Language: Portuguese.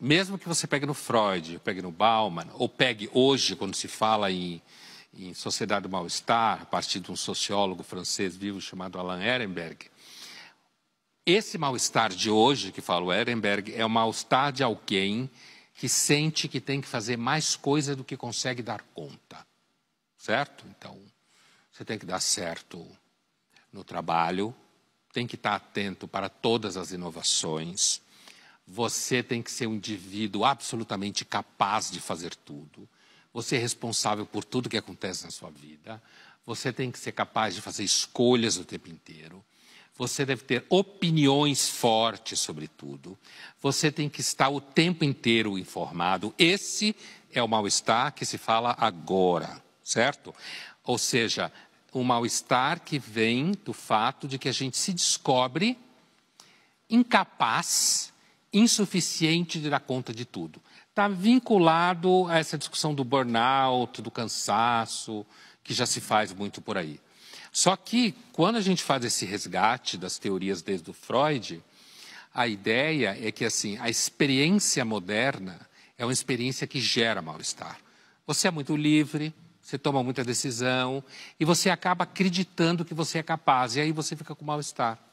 mesmo que você pegue no Freud, pegue no Bauman, ou pegue hoje, quando se fala em, em Sociedade do Mal-Estar, a partir de um sociólogo francês vivo chamado Alain Ehrenberg, esse mal-estar de hoje, que fala o Ehrenberg, é o mal-estar de alguém que sente que tem que fazer mais coisa do que consegue dar conta. Certo? Então, você tem que dar certo no trabalho, tem que estar atento para todas as inovações, você tem que ser um indivíduo absolutamente capaz de fazer tudo. Você é responsável por tudo que acontece na sua vida. Você tem que ser capaz de fazer escolhas o tempo inteiro. Você deve ter opiniões fortes sobre tudo. Você tem que estar o tempo inteiro informado. Esse é o mal-estar que se fala agora, certo? Ou seja, o mal-estar que vem do fato de que a gente se descobre incapaz insuficiente de dar conta de tudo. Está vinculado a essa discussão do burnout, do cansaço, que já se faz muito por aí. Só que, quando a gente faz esse resgate das teorias desde o Freud, a ideia é que assim a experiência moderna é uma experiência que gera mal-estar. Você é muito livre, você toma muita decisão e você acaba acreditando que você é capaz, e aí você fica com mal-estar.